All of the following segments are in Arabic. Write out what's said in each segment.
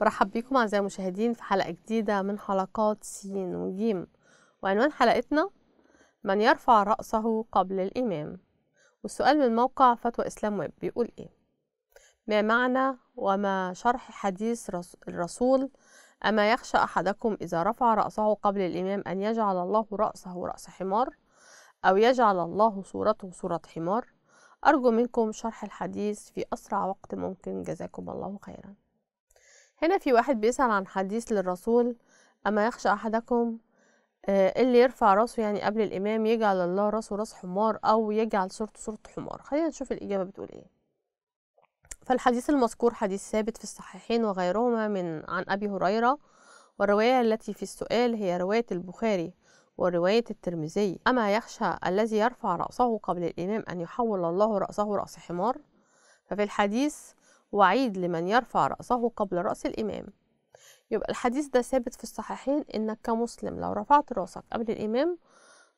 برحب بيكم أعزائي المشاهدين في حلقة جديدة من حلقات س وج وعنوان حلقتنا من يرفع رأسه قبل الإمام والسؤال من موقع فتوى إسلام ويب بيقول إيه ما معنى وما شرح حديث الرسول أما يخشى أحدكم إذا رفع رأسه قبل الإمام أن يجعل الله رأسه رأس حمار أو يجعل الله صورته صورة حمار أرجو منكم شرح الحديث في أسرع وقت ممكن جزاكم الله خيراً هنا في واحد بيسأل عن حديث للرسول أما يخشى أحدكم آه، إيه اللي يرفع راسه يعني قبل الإمام يجعل الله راسه راس حمار أو يجعل صورته صورة حمار خلينا نشوف الإجابة بتقول إيه فالحديث المذكور حديث ثابت في الصحيحين وغيرهما من عن أبي هريرة والرواية التي في السؤال هي رواية البخاري ورواية الترمذي أما يخشى الذي يرفع رأسه قبل الإمام أن يحول الله رأسه رأس حمار ففي الحديث وعيد لمن يرفع رأسه قبل رأس الإمام يبقى الحديث ده ثابت في الصحيحين إنك كمسلم لو رفعت رأسك قبل الإمام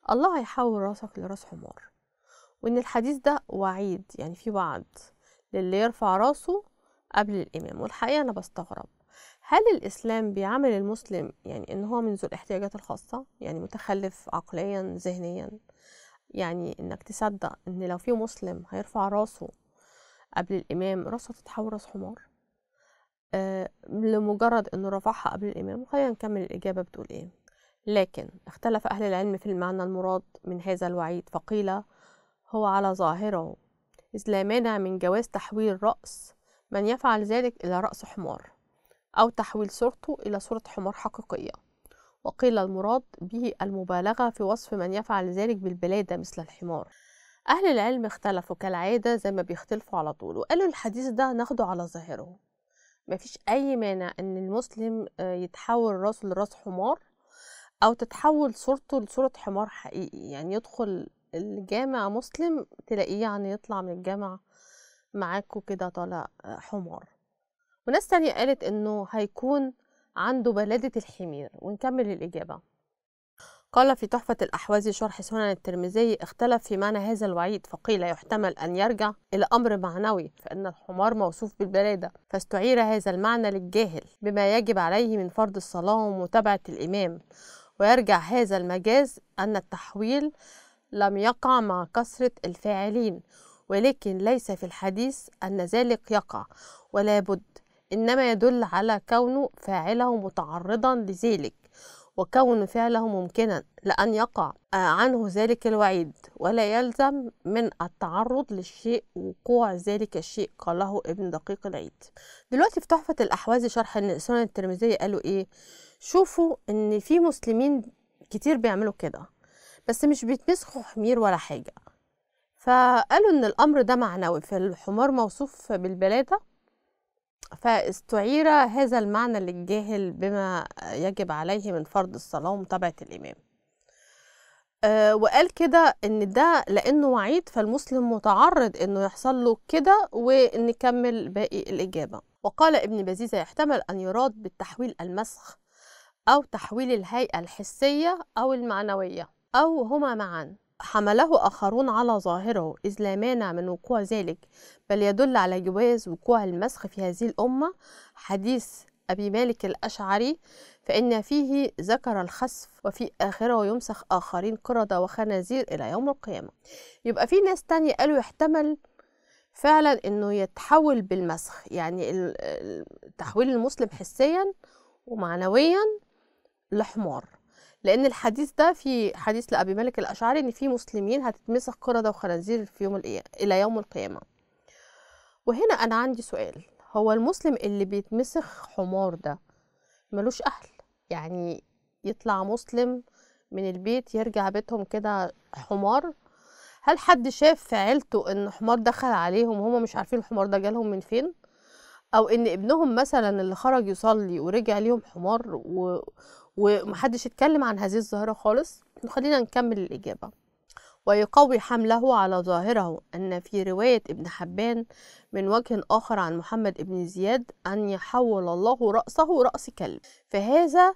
الله هيحول رأسك لرأس حمار وإن الحديث ده وعيد يعني في وعد للي يرفع رأسه قبل الإمام والحقيقة أنا بستغرب هل الإسلام بيعامل المسلم يعني إن هو من ذو الاحتياجات الخاصة يعني متخلف عقليا ذهنيا يعني إنك تصدق إن لو في مسلم هيرفع راسه قبل الإمام راسه تتحول راس حمار آه لمجرد إنه رفعها قبل الإمام خلينا نكمل الإجابة بتقول إيه لكن اختلف أهل العلم في المعنى المراد من هذا الوعيد فقيل هو على ظاهره إذ لا مانع من جواز تحويل رأس من يفعل ذلك إلى رأس حمار أو تحويل صورته إلى صورة حمار حقيقية وقيل المراد به المبالغة في وصف من يفعل ذلك بالبلادة مثل الحمار أهل العلم اختلفوا كالعادة زي ما بيختلفوا على طول وقالوا الحديث ده ناخده على ظاهره مفيش أي مانع إن المسلم آه، يتحول راسه لراس حمار أو تتحول صورته لصورة حمار حقيقي يعني يدخل الجامع مسلم تلاقيه يعني يطلع من الجامع معاكو كده طالع آه، حمار وناس تانية قالت إنه هيكون عنده بلادة الحمير ونكمل الإجابة قال في تحفة الأحواز شرح سنن الترمذي اختلف في معنى هذا الوعيد فقيل يحتمل أن يرجع إلى أمر معنوي فإن الحمار موصوف بالبلادة فاستعير هذا المعنى للجاهل بما يجب عليه من فرض الصلاة ومتابعة الإمام ويرجع هذا المجاز أن التحويل لم يقع مع كثرة الفاعلين ولكن ليس في الحديث أن ذلك يقع ولا بد إنما يدل على كونه فاعله متعرضا لذلك وكون فعله ممكنا لأن يقع آه، عنه ذلك الوعيد ولا يلزم من التعرض للشيء وقوع ذلك الشيء قاله ابن دقيق العيد دلوقتي في تحفة الأحواز شرح أن سنن الترمذية قالوا إيه شوفوا إن في مسلمين كتير بيعملوا كده بس مش بيتمسخوا حمير ولا حاجة فقالوا إن الأمر ده معنوي فالحمار موصوف بالبلادة فاستعير هذا المعنى للجاهل بما يجب عليه من فرض الصلاة ومتابعة الإمام أه وقال كده ان ده لانه وعيد فالمسلم متعرض انه يحصل له كده ونكمل باقي الاجابه وقال ابن بزيزة يحتمل ان يراد بالتحويل المسخ او تحويل الهيئه الحسيه او المعنويه او هما معا حمله آخرون على ظاهره إذ لا مانع من وقوع ذلك بل يدل على جواز وقوع المسخ في هذه الأمة حديث أبي مالك الأشعري فإن فيه ذكر الخسف وفي آخره يمسخ آخرين قردة وخنازير إلى يوم القيامة يبقى في ناس تانية قالوا يحتمل فعلا انه يتحول بالمسخ يعني تحويل المسلم حسيا ومعنويا لحمار لان الحديث ده في حديث لابي مالك الاشعري ان في مسلمين هتتمسخ قردة وخنازير في يوم الى يوم القيامه وهنا انا عندي سؤال هو المسلم اللي بيتمسخ حمار ده ملوش اهل يعني يطلع مسلم من البيت يرجع بيتهم كده حمار هل حد شاف في عيلته ان حمار دخل عليهم وهم مش عارفين الحمار ده جالهم من فين او ان ابنهم مثلا اللي خرج يصلي ورجع ليهم حمار و... ومحدش اتكلم عن هذه الظاهره خالص خلينا نكمل الاجابه ويقوي حمله على ظاهره أن في رواية ابن حبان من وجه آخر عن محمد ابن زياد أن يحول الله رأسه رأس كلب فهذا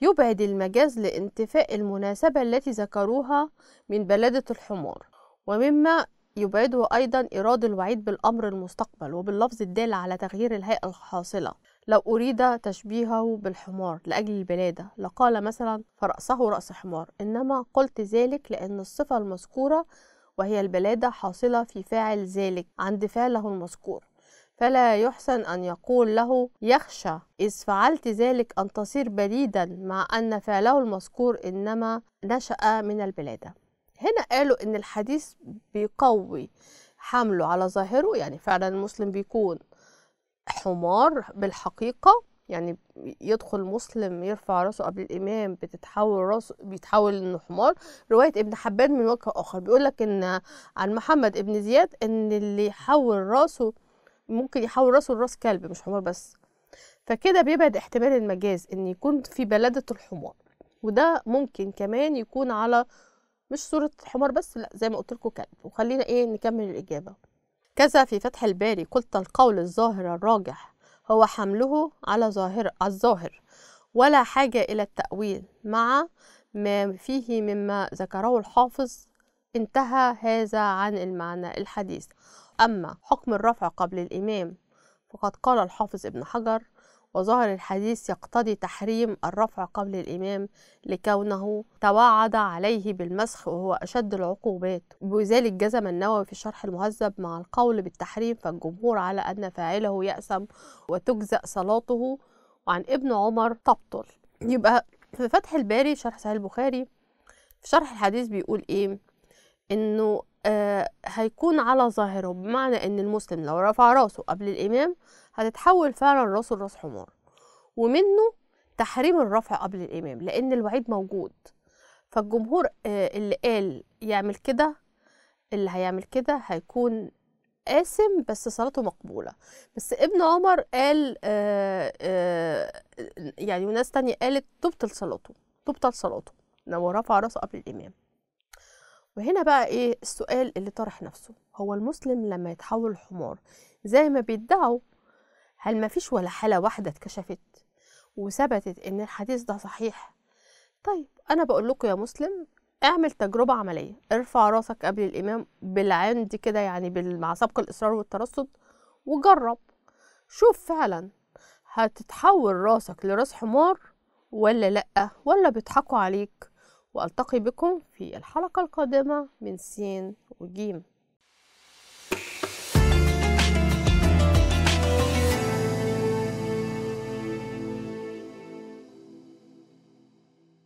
يبعد المجاز لانتفاء المناسبة التي ذكروها من بلادة الحمار ومما يبعده أيضا إيراد الوعيد بالأمر المستقبل وباللفظ الدال على تغيير الهيئة الحاصلة لو أريد تشبيهه بالحمار لأجل البلادة لقال مثلا فرأسه رأس حمار إنما قلت ذلك لأن الصفة المذكورة وهي البلادة حاصلة في فاعل ذلك عند فعله المذكور فلا يحسن أن يقول له يخشى إذ فعلت ذلك أن تصير بليدا مع أن فعله المذكور إنما نشأ من البلادة هنا قالوا ان الحديث بيقوي حمله على ظاهره يعني فعلا المسلم بيكون حمار بالحقيقة يعني يدخل مسلم يرفع راسه قبل الإمام بتتحول راسه بيتحول إنه حمار رواية ابن حبان من وجه آخر بيقول لك إن عن محمد ابن زياد إن اللي يحول راسه ممكن يحول راسه لراس كلب مش حمار بس فكده بيبعد احتمال المجاز إن يكون في بلده الحمار وده ممكن كمان يكون على مش صورة حمار بس لا زي ما قلت لكم كلب وخلينا ايه نكمل الإجابة كذا في فتح الباري قلت القول الظاهر الراجح هو حمله على ظاهر الظاهر ولا حاجة إلى التأويل مع ما فيه مما ذكره الحافظ انتهى هذا عن المعنى الحديث أما حكم الرفع قبل الإمام فقد قال الحافظ ابن حجر وظهر الحديث يقتضي تحريم الرفع قبل الإمام لكونه توعد عليه بالمسخ وهو أشد العقوبات وبذلك جزم النووي في شرح المهذب مع القول بالتحريم فالجمهور على أن فاعله يأسم وتجزأ صلاته وعن ابن عمر تبطل يبقى في فتح الباري شرح صحيح البخاري في شرح الحديث بيقول إيه إنه آه هيكون على ظاهره بمعنى إن المسلم لو رفع راسه قبل الإمام هتتحول فعلا راسه لراس حمار ومنه تحريم الرفع قبل الإمام لأن الوعيد موجود فالجمهور آه، اللي قال يعمل كده اللي هيعمل كده هيكون قاسم بس صلاته مقبولة بس ابن عمر قال آآ آه، آآ آه، يعني وناس تانية قالت تبطل صلاته تبطل صلاته لو رفع راسه قبل الإمام وهنا بقى ايه السؤال اللي طرح نفسه هو المسلم لما يتحول حمار زي ما بيدعوا هل ما فيش ولا حالة واحدة اتكشفت وثبتت إن الحديث ده صحيح طيب أنا بقول لكم يا مسلم اعمل تجربة عملية ارفع راسك قبل الإمام بالعند كده يعني مع سبق الإصرار والترصد وجرب شوف فعلا هتتحول راسك لراس حمار ولا لأ ولا بيضحكوا عليك وألتقي بكم في الحلقة القادمة من سين وجيم